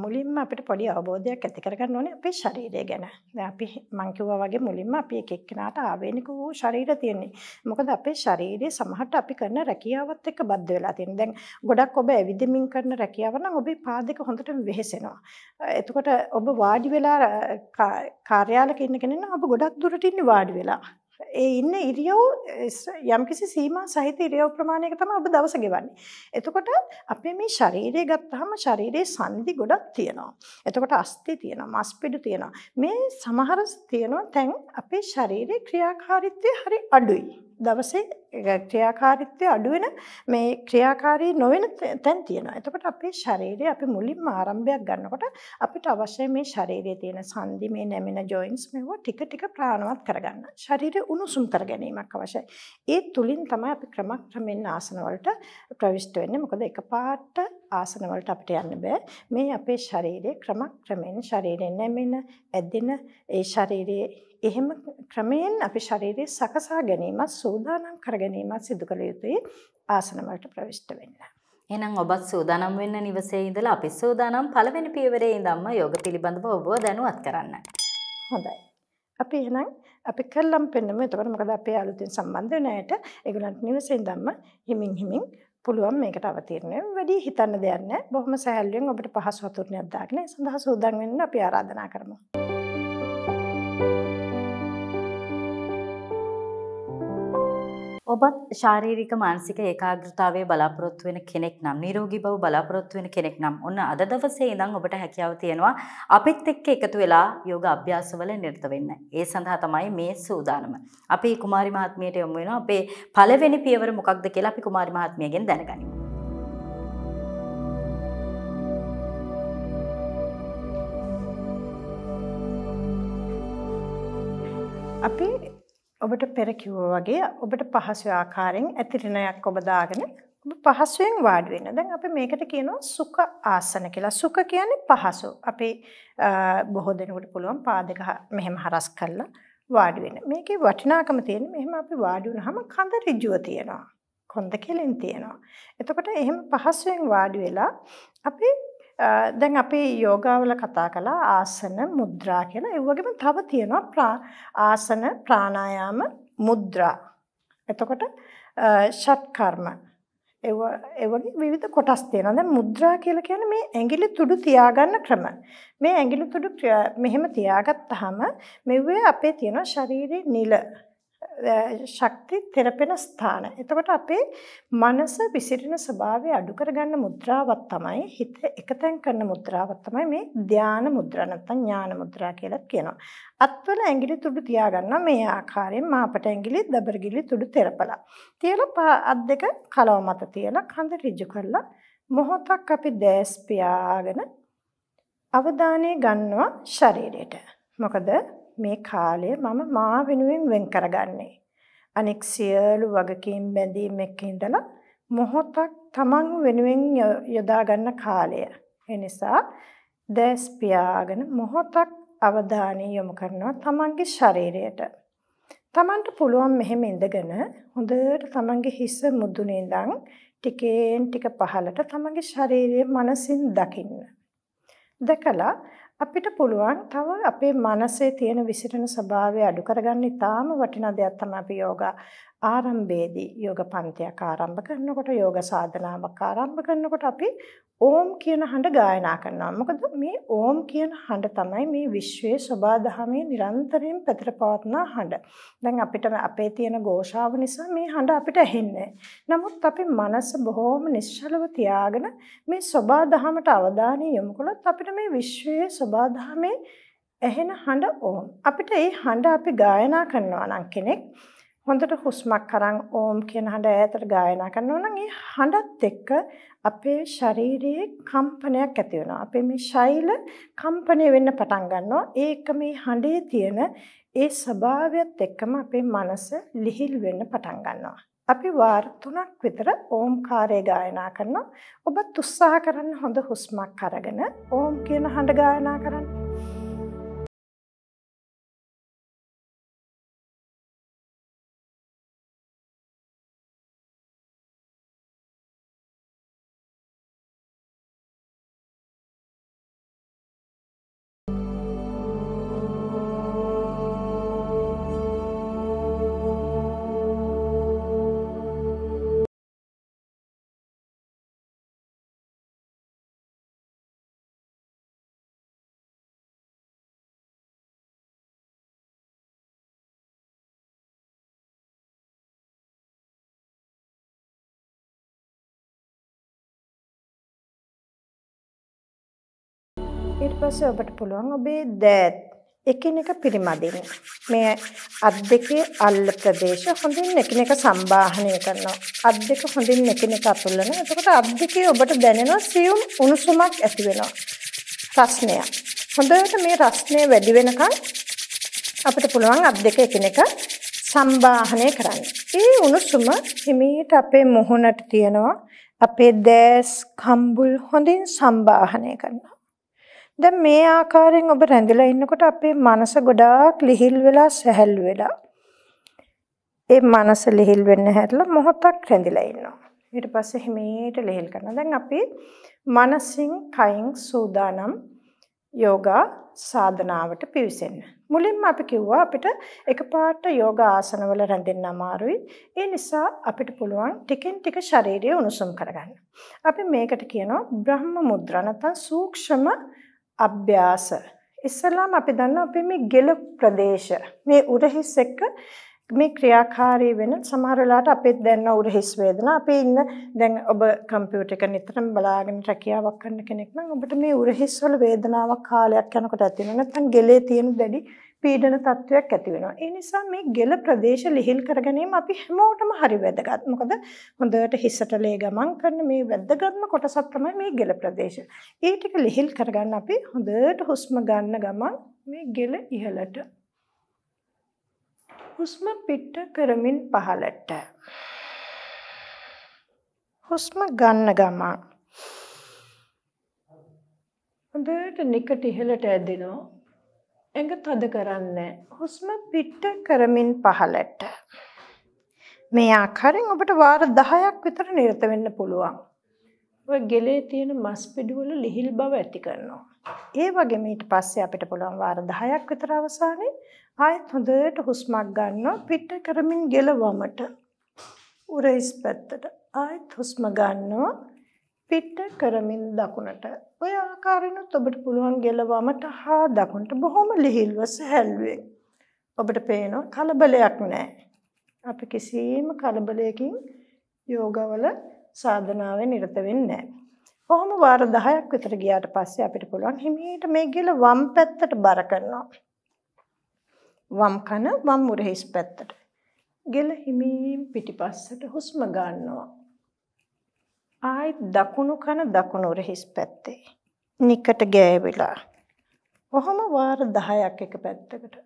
මුලින්ම අපිට පොඩි අවබෝධයක් ඇති කරගන්න ඕනේ අපේ ශරීරය ගැන. දැන් අපි මං කිව්වා වගේ මුලින්ම අපි එක එක්කෙනාට ආවේනික වූ ශරීර තියෙන්නේ. මොකද අපේ ශරීරයේ සමහරට අපි කරන රැකියාවත් එක්ක බද්ධ වෙලා තියෙනවා. දැන් ගොඩක් ඔබ ඇවිදිමින් කරන රැකියාව නම් ඔබේ පාදක හොඳටම වෙහෙසෙනවා. එතකොට ඔබ වාඩි වෙලා කාර්යාලයක ඉන්න කෙනෙක් නම් ඔබ ගොඩක් දුරට ඉන්නේ වාඩි වෙලා. ඒ ඉන්න ඉරියව් යම්කිසි සීමා සහිත ඉරියව් ප්‍රමාණයක තමයි ඔබ දවස ගෙවන්නේ. එතකොට අපේ මේ ශරීරය ගත්තාම ශරීරයේ සංදි ගොඩක් තියෙනවා. එතකොට අස්ථි තියෙනවා, මස්පිඩු තියෙනවා. මේ සමහර තියෙනවා තැන් අපේ ශරීරයේ ක්‍රියාකාරීත්වය හරි අඩුයි. දවසේ ක්‍රියාකාරීත්වය අඩු වෙන මේ ක්‍රියාකාරී නොවන තැන් තියෙනවා. එතකොට අපේ ශරීරය අපි මුලින්ම ආරම්භයක් ගන්නකොට අපිට අවශ්‍ය මේ ශරීරයේ තියෙන සංදි මේ නැමෙන ජොයින්ට්ස් මේවා ටික ටික ප්‍රාණවත් කරගන්න. ශරීරය උණුසුම් කර ගැනීමක් අවශ්‍යයි. ඒ තුලින් තමයි අපි ක්‍රමක්‍රමෙන් ආසන වලට ප්‍රවිෂ්ඨ වෙන්නේ. මොකද එකපාරට ආසන වලට අපිට යන්න බෑ. මේ අපේ ශරීරයේ ක්‍රමක්‍රමෙන් ශරීරයෙන් නැමෙන, ඇදෙන ඒ ශරීරයේ එහෙම ක්‍රමයෙන් අපි ශරීරය සකසා ගැනීමත් සූදානම් කර ගැනීමත් සිදු කළ යුතුයි ආසන වලට ප්‍රවිෂ්ඨ වෙන්න. එහෙනම් ඔබත් සූදානම් වෙන්න නිවසේ ඉඳලා අපි සූදානම් පළවෙනි පියවරේ ඉඳන්ම යෝග පිළිබඳව ඔබව දැනුවත් කරන්න. හොඳයි. අපි එහෙනම් අපි කළම් පෙන්නමු. එතකොට මොකද අපේ අලුතින් සම්බන්ධ වෙන අයට ඒගොල්ලන්ට නිවසේ ඉඳන්ම හිමින් හිමින් පුළුවන් මේකට අවතීර්ණය වැඩි හිතන්න දෙයක් නැහැ. බොහොම සහැල්ලුවෙන් ඔබට පහසු වතුරණයක් දාගෙන ඒ සඳහා සූදානම් වෙන්න අපි ආරාධනා කරමු. Thank you ඔබත් ශාරීරික මානසික ඒකාග්‍රතාවයේ බලාපොරොත්තු වෙන කෙනෙක් නම් නිරෝගී බව බලාපොරොත්තු වෙන කෙනෙක් නම් ඔන්න අද දවසේ ඉඳන් ඔබට හැකියාව තියෙනවා අපිත් එක්ක එකතු වෙලා යෝග අභ්‍යාසවල නිරත වෙන්න. ඒ සඳහා තමයි මේ සූදානම. අපි කුමාරි මහත්මියට යොමු වෙනවා. අපේ පළවෙනි පියවර මොකක්ද කියලා අපි කුමාරි මහත්මියගෙන් දැනගනිමු. අපි ඔබට පෙර කිව්වා වගේ ඔබට පහසු ආකාරයෙන් ඇතිරිණයක් ඔබ දාගෙන ඔබ පහසුවෙන් වාඩි වෙන්න. දැන් අපි මේකට කියනවා සුඛ ආසන කියලා. සුඛ කියන්නේ පහසු. අපි බොහෝ දෙනෙකුට පුළුවන් පාදක මෙහෙම හරස් කරලා වාඩි වෙන්න. මේකේ වටිනාකම තියෙන්නේ මෙහෙම අපි වාඩි වුණාම කඳ ඍජුව තියෙනවා. කොන්ද කෙලින් තියෙනවා. එතකොට එහෙම පහසුවෙන් වාඩි වෙලා අපි දැන් අපි යෝගාවල කතා කළා ආසන මුද්‍රා කියලා. ඒ වගේම තව තියෙනවා ආසන ප්‍රාණායාම මුද්‍රා. එතකොට ෂට් කර්ම ඒ වගේ විවිධ කොටස් තියෙනවා. දැන් මුද්‍රා කියලා කියන්නේ මේ ඇඟිලි තුඩු තියාගන්න ක්‍රම. මේ ඇඟිලි තුඩු මෙහෙම තියාගත්තාම මෙව්වේ අපේ තියෙන ශරීරේ නිල ශක්ති තෙරපෙන ස්ථාන. එතකොට අපේ මනස විසිරෙන ස්වභාවය අඩු කරගන්න මුද්‍රාවක් තමයි හිත එකතෙන් කරන මුද්‍රාවක් තමයි මේ ධාන මුද්‍රා නැත්නම් ඥාන මුද්‍රා කියලා කියනවා. අත්වල ඇඟිලි තුඩු තියාගන්න මේ ආකාරයෙන් මාපට ඇඟිලි දබරගිලි තුඩු තෙරපලා. තියලා අත් දෙක කලව මත තියලා කඳ ඍජු කරලා මොහොතක් අපි දැස් පියාගෙන අවධානය ගන්නවා ශරීරයට. මොකද මේ කාලය මම මා වෙනුවෙන් වෙන් කරගන්නේ. අනෙක් සියලු වගකීම් බැඳීම් එක්ක ඉඳලා මොහොතක් Taman වෙනුවෙන් යොදා ගන්න කාලය. ඒ නිසා දැස් පියාගෙන මොහොතක් අවධානය යොමු කරනවා Tamanගේ ශරීරයට. Tamanට පුළුවන් මෙහෙම ඉඳගෙන හොඳට Tamanගේ හිස මුදුනේ ඉඳන් ටිකෙන් ටික පහලට Tamanගේ ශරීරය මනසින් දකින්න. දැකලා අපිට පුළුවන් තව අපේ මනසේ තියෙන විසිරෙන ස්වභාවය අඩු කරගන්න ඉතාම වටිනා දෙයක් තමයි අපි යෝගා ආරම්භයේදී යෝග පන්තියක් ආරම්භ කරනකොට යෝග සාධනාවක් ආරම්භ කරනකොට අපි ඕම් කියන හඬ ගායනා කරනවා. මොකද මේ ඕම් කියන හඬ තමයි මේ විශ්වයේ සබා දහමේ නිරන්තරයෙන් පැතිර පවත්න හඬ. දැන් අපිට අපේ තියෙන ഘോഷාව නිසා මේ හඬ අපිට ඇහෙන්නේ නමුත් අපි මනස බොහොම නිශ්චලව තියාගෙන මේ සබා දහමට අවධානය යොමු කළොත් අපිට මේ විශ්වයේ සබා දහමේ ඇහෙන හඬ ඕම්. අපිට ඒ හඬ අපි ගායනා කරනවා නම් කෙනෙක් හොඳට හුස්මක් අරන් ඕම් කියන හඬ ඈතට ගායනා කරනවා නම් ඒ හඬත් එක්ක අපේ ශරීරයේ කම්පනයක් ඇති වෙනවා. අපේ මේ ශෛල කම්පණය වෙන්න පටන් ගන්නවා. ඒක මේ හඬේ තියෙන ඒ ස්වභාවයත් එක්කම අපේ මනස ලිහිල් වෙන්න පටන් ගන්නවා. අපි වාර 3ක් විතර ඕම්කාරය ගායනා කරනවා. ඔබත් උත්සාහ කරන්න හොඳ හුස්මක් අරගෙන ඕම් කියන හඬ ගායනා කරන්න. ඊට පස්සේ ඔබට පුළුවන් ඔබේ දෑත් එකිනෙක පිරිමදින්න. මේ අත් දෙකේ අල්ල ප්‍රදේශ හොඳින් එකිනෙක සම්බාහනය කරනවා. අත් දෙක හොඳින් එකිනෙක අතුල්ලන. එතකොට අත් දෙකේ ඔබට දැනෙන සියුම් උණුසුමක් ඇති වෙනවා. රස්නය. හොඳට මේ රස්නය වැඩි වෙනකන් අපිට පුළුවන් අත් දෙක එකිනෙක සම්බාහනය කරන්න. ඒ උණුසුම හිමීට අපේ මුහුණට තියෙනවා. අපේ දැස් කම්බුල් හොඳින් සම්බාහනය කරනවා. දැන් මේ ආකාරයෙන් ඔබ රැඳිලා ඉන්නකොට අපේ මනස ගොඩාක් ලිහිල් වෙලා සැහැල් වෙලා. ඒ මනස ලිහිල් වෙන්න හැරලා මොහොතක් රැඳිලා ඉන්නවා. ඊට පස්සේ හිමීට ලිහිල් කරනවා. දැන් අපි මනසින් කයින් සූදානම් යෝගා සාධනාවට පිවිසෙන්න. මුලින්ම අපි කිව්වා අපිට එකපාරට යෝග ආසනවල රැඳෙන්න අමාරුයි. ඒ නිසා අපිට පුළුවන් ටිකෙන් ටික ශරීරය උණුසුම් කරගන්න. අපි මේකට කියනවා බ්‍රහ්ම මුද්‍රා නැත්නම් සූක්ෂම අභ්‍යාස ඉස්සලාම අපි දන්නවා අපි මේ ගෙල ප්‍රදේශ මේ උරහිස් එක්ක මේ ක්‍රියාකාරී වෙන සමහර වෙලාවට අපිත් දැනන උරහිස් වේදනා අපි ඉන්න දැන් ඔබ කම්පියුටර් එක නිතරම බලාගෙන රැකියාවක් කරන කෙනෙක් නම් ඔබට මේ උරහිස් වල වේදනාවක් කාලයක් යනකොට ඇති වෙන නැත්නම් ගෙලේ තියෙන දැඩි පීඩන තත්ත්වයක් ඇති වෙනවා. ඒ නිසා මේ ගෙල ප්‍රදේශ ලිහිල් කර ගැනීම අපි හැමෝටම හරි වැදගත්. මොකද හොඳට හිසට ලේ ගමන් කරන මේ වැදගත්ම කොටසක් තමයි මේ ගෙල ප්‍රදේශ. ඒ ටික ලිහිල් කරගන්න අපි හොඳට හුස්ම ගන්න ගමන් මේ ගෙල ඉහළට. හුස්ම පිට කරමින් පහළට. හුස්ම ගන්න ගමන් හොඳට නිකට ඉහළට ඇදෙනවා. ඇඟ තද කරන්නේ හුස්ම පිට කරමින් පහළට මේ ආකාරයෙන් ඔබට වාර 10ක් විතර නිරත වෙන්න පුළුවන්. ඔය ගෙලේ තියෙන මස් පිඩු වල ලිහිල් බව ඇති කරනවා. ඒ වගේම ඊට පස්සේ අපිට පුළුවන් වාර 10ක් විතර අවසානයේ ආයෙත් හොඳට හුස්මක් ගන්නවා පිට කරමින් ගෙලවමට. උරහිස් පැත්තට ආයෙත් හුස්ම ගන්නවා පිට කරමින් දකුණට ඔය ආකාරයෙන්ත් ඔබට පුළුවන් ගෙලවමට හා දකුණට බොහොම ලිහිල්ව සැහැල්ලුවෙන් ඔබට පේන කලබලයක් නැහැ. අපි කිසිම කලබලයකින් යෝගවල සාධනාවේ නිරත වෙන්නේ නැහැ. කොහොම වාර 10ක් විතර ගියාට පස්සේ අපිට පුළුවන් හිමීට මේ ගෙල වම් පැත්තට බර කරනවා. වම් කන වම් මුරහිස් පැත්තට. ගෙල හිමීන් පිටිපස්සට හුස්ම ගන්නවා. ආයි දකුණු කන දකුණු රෙහිස් පැත්තේ. නිකට ගෑවිලා. ඔහොම වාර 10ක් එක පැත්තකට.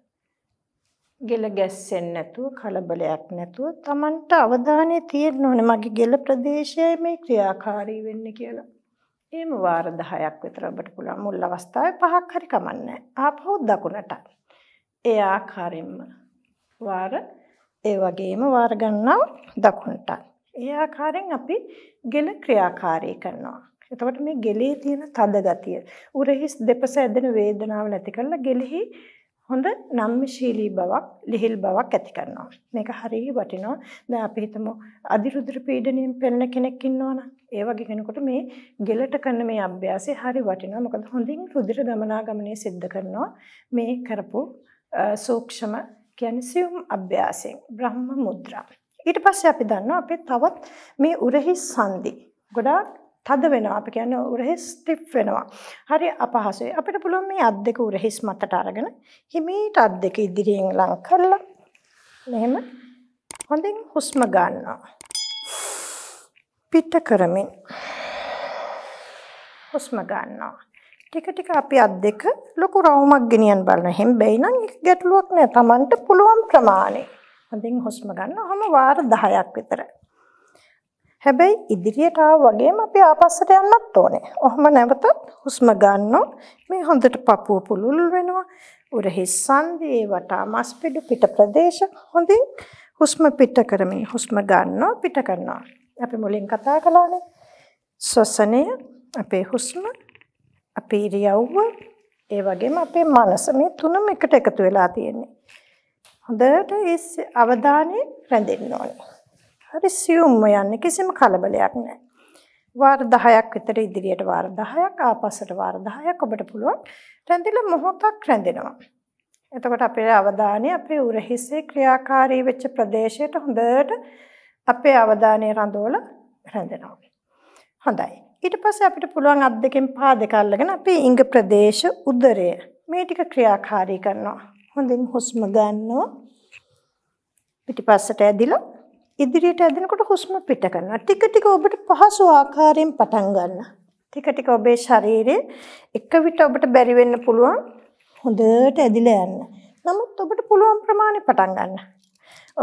ගෙල ගැස්සෙන්නේ නැතුව කලබලයක් නැතුව Tamanට අවධානය තියෙන්න ඕනේ මගේ ගෙල ප්‍රදේශයේ මේ ක්‍රියාකාරී වෙන්න කියලා. එහෙම වාර 10ක් විතර ඔබට පුළුවන් මුල් අවස්ථාවේ පහක් හරි කමන්නේ. ආපහු දකුණට. ඒ ආකාරයෙන්ම වාර ඒ වගේම වාර ගන්නවා දකුණට. ඒ ආකාරයෙන් අපි ගෙල ක්‍රියාකාරී කරනවා. එතකොට මේ ගෙලේ තියෙන තද ගතිය, උරහිස් දෙපස ඇදෙන වේදනාව නැති කරලා ගෙලෙහි හොඳ නම්මශීලී බවක්, ලිහිල් බවක් ඇති කරනවා. මේක හරිය වටිනවා. දැන් අපි හිතමු අදිරුදුරු පීඩණයෙන් පෙළෙන කෙනෙක් ඉන්නවනම් ඒ වගේ කෙනෙකුට මේ ගෙලට කරන මේ අභ්‍යාසය හරි වටිනවා. මොකද හොඳින් රුධිර ගමනාගමනය සිද්ධ කරනවා මේ කරපු සූක්ෂම කියන්නේ සියුම් අභ්‍යාසයෙන් බ්‍රහ්ම මුද්‍රා ඊට පස්සේ අපි දන්නවා අපි තවත් මේ උරහි සංදි ගොඩාක් තද වෙනවා අපි කියන්නේ උරහිස් ස්ටිෆ් වෙනවා. හරි අපහසුයි. අපිට පුළුවන් මේ අත් දෙක උරහිස් මතට අරගෙන හිමීට අත් දෙක ඉදිරියෙන් ලං කරලා මෙහෙම හොඳින් හුස්ම ගන්නවා. පිට කරමින් හුස්ම ගන්නවා. ටික ටික අපි අත් දෙක ලොකු රවුමක් ගෙනියන්න බලන හැම බැයි නම් ඒක ගැටලුවක් නෑ. Tamanට පුළුවන් ප්‍රමාණේ. හඳින් හුස්ම ගන්නවම වාර 10ක් විතර. හැබැයි ඉදිරියට ආව වගේම අපි ආපස්සට යන්නත් ඕනේ. ඔහම නැවතත් හුස්ම ගන්නොත් මේ හොඳට පපුව පුළුල් වෙනවා. උරහිස් සංදි ඒ වටා මස් පිඩු පිට ප්‍රදේශ හොඳින් හුස්ම පිට කරමින් හුස්ම ගන්නවා පිට කරනවා. අපි මුලින් කතා කළානේ. ශ්වසනය අපේ හුස්ම අපේ ඉරියව්ව ඒ වගේම අපේ මනස මේ තුනම එකට එකතු වෙලා තියෙන්නේ. හොඳට ඒ අවධානය රැඳෙන්න ඕනේ. හරි සියුම්ම යන්නේ කිසිම කලබලයක් නැහැ. වාර 10ක් විතර ඉදිරියට වාර 10ක් ආපස්සට වාර 10ක් ඔබට පුළුවන් රැඳිලා මොහොතක් රැඳෙනවා. එතකොට අපේ අවධානය අපේ උරහිසේ ක්‍රියාකාරී වෙච්ච ප්‍රදේශයට හොඳට අපේ අවධානය රඳවලා රැඳෙනවා. හොඳයි. ඊට පස්සේ අපිට පුළුවන් අත් දෙකෙන් පාද දෙක අල්ලගෙන අපේ ඉඟ ප්‍රදේශ උදරය මේ ටික ක්‍රියාකාරී කරනවා. හොඳින් හුස්ම ගන්නවා. පිටිපස්සට ඇදිලා ඉදිරියට ඇදෙනකොට හුස්ම පිට කරනවා. ටික ටික ඔබට පහසු ආකාරයෙන් පටන් ගන්න. ටික ටික ඔබේ ශරීරයේ එක විට ඔබට බැරි වෙන්න පුළුවන් හොඳට ඇදිලා යන්න. නමුත් ඔබට පුළුවන් ප්‍රමාණය පටන් ගන්න.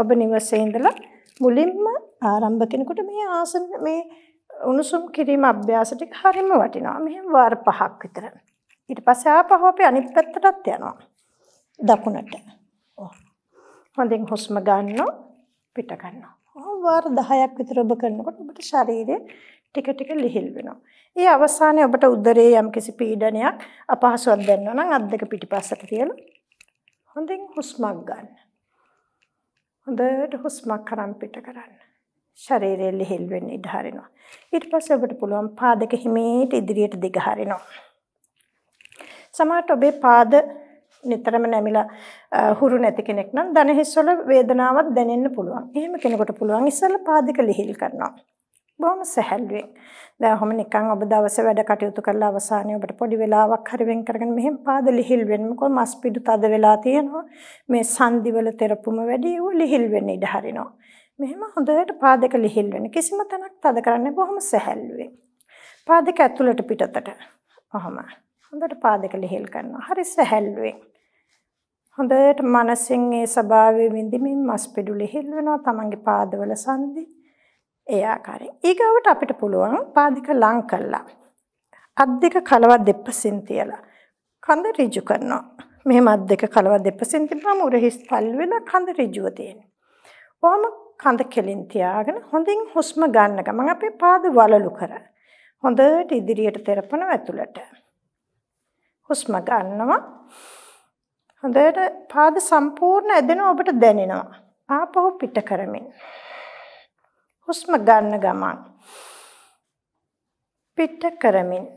ඔබ නිවසේ ඉඳලා මුලින්ම ආරම්භ කෙනෙකුට මේ ආසන මේ උණුසුම් කිරීම අභ්‍යාස ටික හරියම වටිනවා. මෙහෙම වාර 5ක් විතර. ඊට පස්සේ ආපහු අපි අනිත් පැත්තටත් යනවා. දකුණට. හොඳින් හුස්ම ගන්නවා පිට ගන්නවා. වාර 10ක් විතර ඔබ කරනකොට ඔබට ශරීරය ටික ටික ලිහිල් වෙනවා. ඒ අවස්ථාවේ ඔබට උදරයේ යම්කිසි පීඩනයක් අපහසුයක් දැනෙනවා නම් අත් දෙක පිටිපස්සට තියලා හොඳින් හුස්මක් ගන්න. හොඳට හුස්මක් කරන් පිට කරන්න. ශරීරය ලිහිල් වෙන්න ඉඩ හරිනවා. ඊට පස්සේ ඔබට පුළුවන් පාදක හිමීට ඉදිරියට දිග හරිනවා. සමහරට ඔබේ පාද නිතරම නැමිලා හුරු නැති කෙනෙක් නම් දන හිස්වල වේදනාවක් දැනෙන්න පුළුවන්. එහෙම කෙනෙකුට පුළුවන් ඉස්සෙල්ලා පාදික ලිහිල් කරනවා. බොහොම සැහැල්ලුවෙන්. දැන් ඔහොම නිකන් ඔබ දවසේ වැඩ කටයුතු කරලා අවසානයේ ඔබට පොඩි වෙලාවක් හරි වෙන් කරගෙන මෙහෙම පාද ලිහිල් වෙන්න. මොකද මස් පිඩු තද වෙලා තියෙනවා. මේ සංදිවල තෙරපුම වැඩි ඒව ලිහිල් වෙන්න ඉඩ හරිනවා. මෙහෙම හොඳට පාදක ලිහිල් වෙන්න. කිසිම තැනක් තද කරන්නේ බොහොම සැහැල්ලුවෙන්. පාදක ඇතුළට පිටතට. ඔහොම. හොඳට පාදක ලිහිල් කරනවා. හරි සැහැල්ලුවෙන්. හොඳට මනසින් ඒ ස්වභාවය විඳින්මින් මස් පිඩු ලිහිල් වෙනවා තමන්ගේ පාදවල සන්ධි. ඒ ආකාරයෙන්. ඊගවට අපිට පුළුවන් පාදික ලං කළා. අත් දෙක කලව දෙපසින් තියලා කඳ ඍජු කරනවා. මෙහෙම අත් දෙක කලව දෙපසින් තිබ්බම උරහිස් පල් වෙලා කඳ ඍජුව තියෙනවා. ඔහම කඳ කෙලින් තියාගෙන හොඳින් හුස්ම ගන්න ගමන් අපේ පාද වලලු කරා. හොඳට ඉදිරියට තෙරපන ඇතුළට. හුස්ම ගන්නවා. හොඳට පාද සම්පූර්ණ ඇදෙනවා ඔබට දැනෙනවා. ආපහු පිට කරමින්. හුස්ම ගන්න ගමන් පිට කරමින්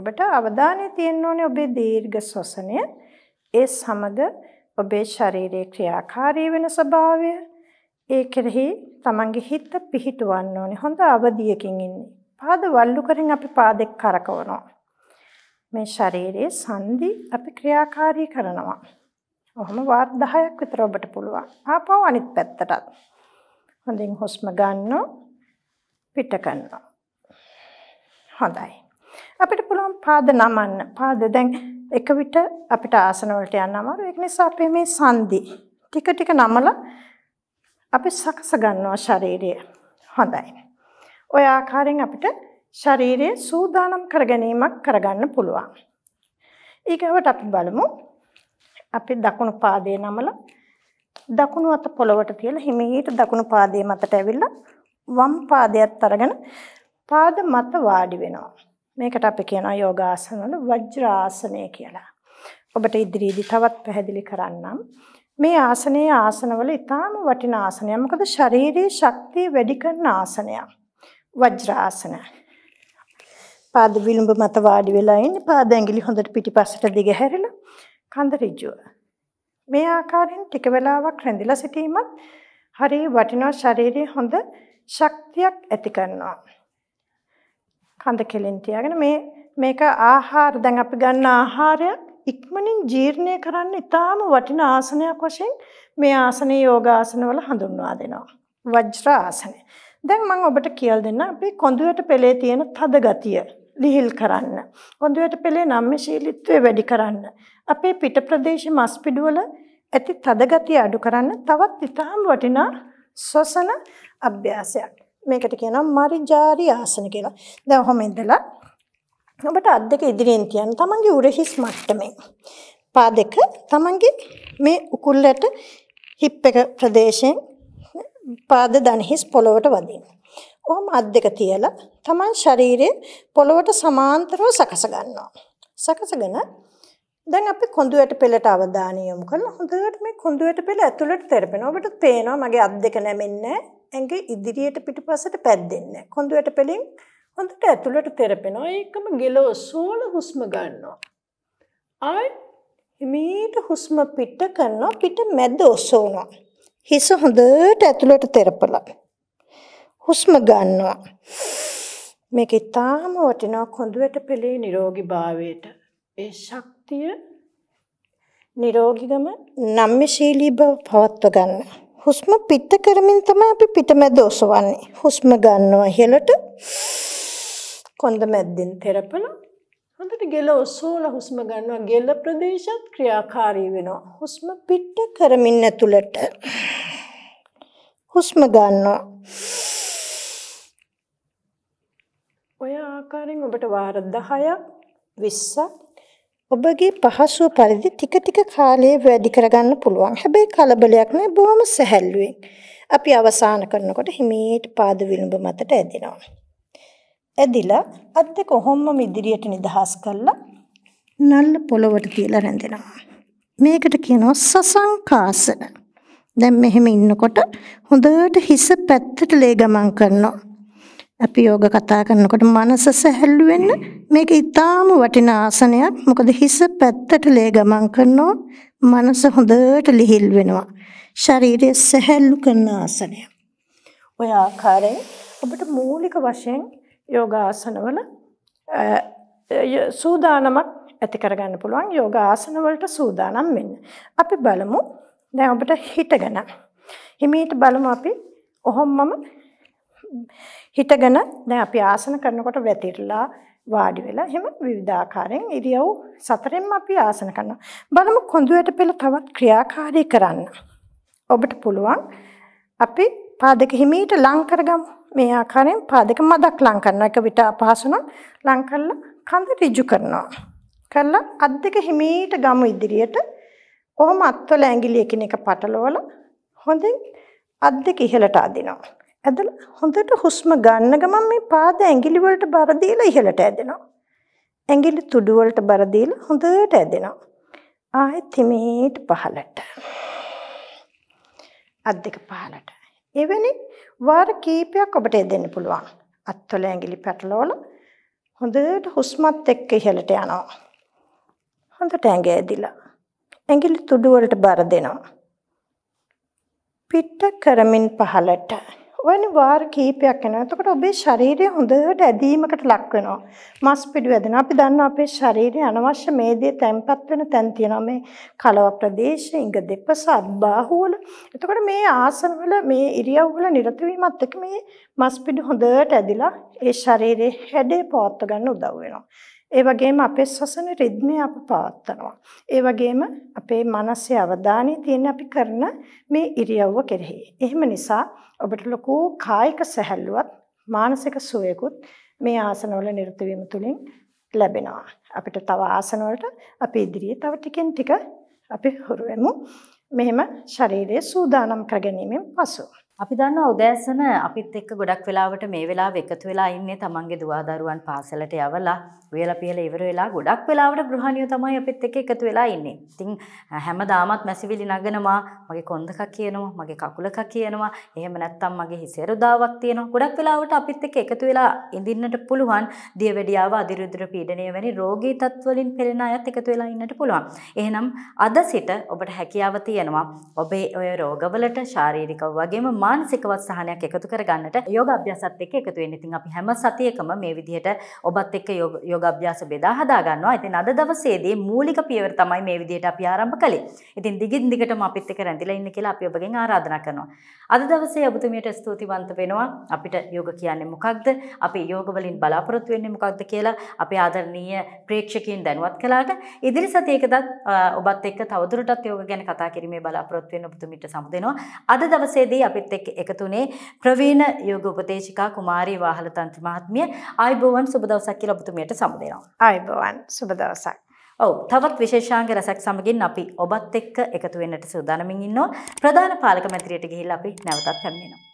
ඔබට අවධානය තියෙන්න ඕනේ ඔබේ දීර්ඝ ශ්වසනය ඒ සමග ඔබේ ශරීරයේ ක්‍රියාකාරී වෙන ස්වභාවය ඒ කෙරෙහි තමන්ගේ හිත පිහිටවන්න ඕනේ හොඳ අවධියකින් ඉන්නේ පාද වල්ලු කරෙන් අපි පාදෙක් කරකවනවා මේ ශරීරයේ සංදි අපි ක්‍රියාකාරී කරනවා. ඔහම වාර 10ක් විතර ඔබට පුළුවන්. ආපහු අනිත් පැත්තටත්. හොඳින් හුස්ම ගන්නෝ පිට කරනවා. හොඳයි. අපිට පුළුවන් පාද නමන්න. පාද දැන් එක විට අපිට ආසන වලට යන්න අමාරු. ඒක නිසා අපි මේ සංදි ටික ටික නමලා අපි සකස ගන්නවා ශරීරය. හොඳයි. ඔය ආකාරයෙන් අපිට ශරීරය සූදානම් කරගැනීමක් කරගන්න පුළුවන්. ඊගවට අපි බලමු. අපි දකුණු පාදයේ නමලා දකුණු අත පොළවට තියලා හිමීට දකුණු පාදයේ මතට ඇවිල්ලා වම් පාදයට අරගෙන පාද මත වාඩි වෙනවා. මේකට අපි කියනවා යෝගාසන වල වජ්‍රාසනය කියලා. ඔබට ඉදිරියේදී තවත් පැහැදිලි කරන්නම්. මේ ආසනයේ ආසනවල ඊටාම වටිනා ආසනයක්. මොකද ශාරීරික ශක්තිය වැඩි කරන ආසනයක්. වජ්‍රාසනය. පාද විලුඹ මත වාඩි වෙලා ඉන්නේ පාද ඇඟිලි හොඳට පිටිපස්සට දිගහැරලා කඳ ඍජුව. මේ ආකාරයෙන් ටික වෙලාවක් රැඳිලා සිටීමත් හරි වටිනා ශරීරයේ හොඳ ශක්තියක් ඇති කරනවා. කඳ කෙලින් තියාගෙන මේ මේක ආහාර දැන් අපි ගන්න ආහාරය ඉක්මනින් ජීර්ණය කරන්න ඉතාම වටිනා ආසනයක් වශයෙන් මේ ආසනේ යෝගාසනවල හඳුන්වා දෙනවා. වජ්‍රාසනය. දැන් මම ඔබට කියලා දෙන්න අපි කොඳුයට පෙළේ තියෙන තද ගතිය ලිහිල් කරන්න. හොඳට පෙළේ නම්‍යශීලීත්වය වැඩි කරන්න. අපේ පිට ප්‍රදේශ මස් පිඩුවල ඇති තදගතිය අඩු කරන්න තවත් ඉතාම වටිනා ශ්වසන අභ්‍යාසයක්. මේකට කියනවා මරිජාරි ආසන කියලා. දැන් ඔහොම ඉඳලා ඔබට අත් දෙක ඉදිරියෙන් තියන්න තමන්ගේ උරහිස් මට්ටමේ. පා දෙක තමන්ගේ මේ උකුල්ලට හිප් එක ප්‍රදේශයෙන් පාද දණහිස් පොළොවට වදින්න. කොහොම අත් දෙක තියලා Taman ශරීරය පොළවට සමාන්තරව සකස ගන්නවා. සකසගෙන දැන් අපි කොඳු ඇට පෙළට අවධානය යොමු කරලා හොඳට මේ කොඳු ඇට පෙළ ඇතුළට තෙරපෙනවා. ඔබට පේනවා මගේ අත් දෙක නැමෙන්නේ ඇඟ ඉදිරියට පිටිපස්සට පැද්දෙන්නේ කොඳු ඇට පෙළෙන් හොඳට ඇතුළට තෙරපෙනවා. ඒකම ගෙලෝසෝල හුස්ම ගන්නවා. ආයෙත් හිමීට හුස්ම පිට කරනවා. පිට මැද ඔසවනවා. හිස හොඳට ඇතුළට තෙරපලා හුස්ම ගන්නවා. මේක ඊටාම වටිනා කොඳුයට පෙළේ නිරෝගී භාවයට. ඒ ශක්තිය නිරෝගිකම නම්මශීලී බව පවත්ව ගන්න. හුස්ම පිට කරමින් තමයි අපි පිටමැද ඔසවන්නේ. හුස්ම ගන්නවා ඉහළට. කොන්ද මැද්දෙන් තෙරපලා හොඳට ගෙල ඔසෝල හුස්ම ගන්නවා ගෙල ප්‍රදේශත් ක්‍රියාකාරී වෙනවා හුස්ම පිට කරමින් ඇතුළට හුස්ම ගන්නවා ආකාරයෙන් ඔබට වාර 10ක් 20ක් ඔබගේ පහසුව පරිදි ටික ටික කාලයේ වැඩි කරගන්න පුළුවන්. හැබැයි කලබලයක් නෑ බොහොම සැහැල්ලුවෙන්. අපි අවසන් කරනකොට හිමීට පාද විලුඹ මතට ඇදෙනවා. ඇදිලා අත් දෙක කොහොමම ඉදිරියට නිදහස් කරලා නල්ල පොළවට තියලා රැඳෙනවා. මේකට කියනවා සසංකාසන. දැන් මෙහෙම ඉන්නකොට හොඳට හිස පැත්තට ලේ ගමන් කරනවා. අපි යෝග කතා කරනකොට මනස සැහැල්ලු වෙන්න මේක ඊටාම වටිනා ආසනයක්. මොකද හිස පැත්තට ලේ ගමන් කරනවා. මනස හොඳට ලිහිල් වෙනවා. ශරීරය සැහැල්ලු කරන ආසනයක්. ඔය ආකාරයෙන් ඔබට මූලික වශයෙන් යෝගාසනවල සූදානමක් ඇති කරගන්න පුළුවන් යෝගාසනවලට සූදානම් වෙන්න. අපි බලමු දැන් ඔබට හිටගෙන. හිමීට බලමු අපි ඔහොම්මම හිටගෙන දැන් අපි ආසන කරනකොට වැතිරලා වාඩි වෙලා එහෙම විවිධාකාරයෙන් ඉරියව් සතරෙන්ම අපි ආසන කරනවා. බලමු කොඳුයට පෙළ තවත් ක්‍රියාකාරී කරන්න. ඔබට පුළුවන් අපි පාදක හිමීට ලං කරගමු. මේ ආකාරයෙන් පාදක මදක් ලං කරනවා. එක විට අපහසු නම් ලං කරලා කඳ ඍජු කරනවා. කරලා අත් දෙක හිමීට ගමු ඉදිරියට. ඔහොම අත්වල ඇඟිලි එකිනෙක පටලවලා හොඳින් අත් දෙක ඉහළට අදිනවා. ඇදලා හොඳට හුස්ම ගන්න ගමන් මේ පාද ඇඟිලි වලට බර දීලා ඉහළට ඇදෙනවා. ඇඟිලි තුඩු වලට බර දීලා හොඳට ඇදෙනවා. ආයෙත් හිමීට පහළට. අත් දෙක පහළට. එවැනි වාර කීපයක් ඔබට ඇදෙන්න පුළුවන්. අත්වල ඇඟිලි පැටලවලා හොඳට හුස්මත් එක්ක ඉහළට යනවා. හොඳට ඇඟ ඇදිලා. ඇඟිලි තුඩු වලට බර දෙනවා. පිට කරමින් පහළට ඔයනි වාර කීපයක් යනවා. එතකොට ඔබේ ශරීරය හොඳට ඇදීමකට ලක් වෙනවා. මස් පිඩු ඇදෙනවා. අපි දන්නවා අපේ ශරීරයේ අනවශ්‍ය මේදේ තැම්පත් වෙන තැන් තියෙනවා. මේ කලව ප්‍රදේශ, ඉඟ දෙපස, අත්බාහුවල. එතකොට මේ ආසනවල මේ ඉරියව්වල නිරත වීමත් එක්ක මේ මස් පිඩු හොඳට ඇදිලා ඒ ශරීරයේ හැඩය පවත්වා ගන්න උදව් වෙනවා. ඒ වගේම අපේ ශ්වසන රිද්මය අප පවත්නවා. ඒ වගේම අපේ මනසේ අවධානය තියෙන අපි කරන මේ ඉරියව්ව කෙරෙහි. එහෙම නිසා ඔබට ලොකු කායික සැහැල්ලුවක් මානසික සුවයකුත් මේ ආසනවල නිරත වීම තුළින් ලැබෙනවා. අපිට තව ආසනවලට අපි ඉදිරියේ තව ටිකෙන් ටික අපි හුරු වෙමු. මෙහෙම ශරීරය සූදානම් කර ගැනීමෙන් පසු අපි දන්න උදෑසන අපිත් එක්ක ගොඩක් වෙලාවට මේ වෙලා එකතු වෙලා ඉන්නේ තමන්ගේ දවාදරුවන් පාසලට යවලා වේල පියල ඉවර වෙලා ගොඩක් වෙලාවට ගෘහණියෝ තමයි අපිත් එක්ක එකතු වෙලා ඉන්නේ. ඉතින් හැම දාමත් මැසිවිලි නගනවා මගේ කොන්දකක් කියනවා මගේ කකුලකක් කියනවා එහෙම නැත්තම් මගේ හිසෙරුදාවක් තියෙනවා ගොඩක් වෙලාවට අපිත් එක්ක එකතු වෙලා ඉඳින්නට පුළුවන් දියවැඩියාව අධිරුදුර පීඩනය වැනි රෝගී තත්වලින් පෙළෙන අයත් එකතු වෙලා ඉන්නට පුළුවන්. එහෙනම් අද සිට ඔබට හැකියාව තියෙනවා ඔබේ ඔය රෝගවලට ශාරීරිකව වගේම මා මානසිකවත් සහනයක් එකතු කරගන්නට යෝග අභ්‍යාසත් එක්ක එකතු වෙන්න. ඉතින් අපි හැම සතියකම මේ විදිහට ඔබත් එක්ක යෝග අභ්‍යාස බෙදා හදා ගන්නවා. ඉතින් අද දවසේදී මූලික පියවර තමයි මේ විදිහට අපි ආරම්භ කළේ. ඉතින් දිගින් දිගටම අපිත් එක්ක රැඳිලා ඉන්න කියලා අපි ඔබගෙන් ආරාධනා කරනවා. අද දවසේ ඔබතුමියට ස්තුතිවන්ත වෙනවා. අපිට යෝග කියන්නේ මොකක්ද? අපි යෝග වලින් බලාපොරොත්තු වෙන්නේ මොකක්ද කියලා අපේ ආදරණීය ප්‍රේක්ෂකයන් දැනුවත් කළාට ඉදිරි සතියකදත් ඔබත් එක්ක තවදුරටත් යෝග ගැන කතා කිරීමේ බලාපොරොත්තු වෙන ඔබතුමිට සමුදෙනවා. අද දවසේදී අපිත් එක්ක එකතුනේ ප්‍රවීණ යෝග උපදේශිකා කුමාරී වාහල තන්ත්‍රි මහත්මිය ආයිබෝවන් සුබ දවසක් කියලා ඔබතුමියට සමුදෙනවා. ආයිබෝවන් සුබ දවසක්. ඔව් තවත් විශේෂාංග රැසක් සමගින් අපි ඔබත් එක්ක එකතු වෙන්නට සූදානමින් ඉන්නවා. ප්‍රධාන පාලක මැතිරියට ගිහිල්ලා අපි නැවතත් පැමිණෙනවා.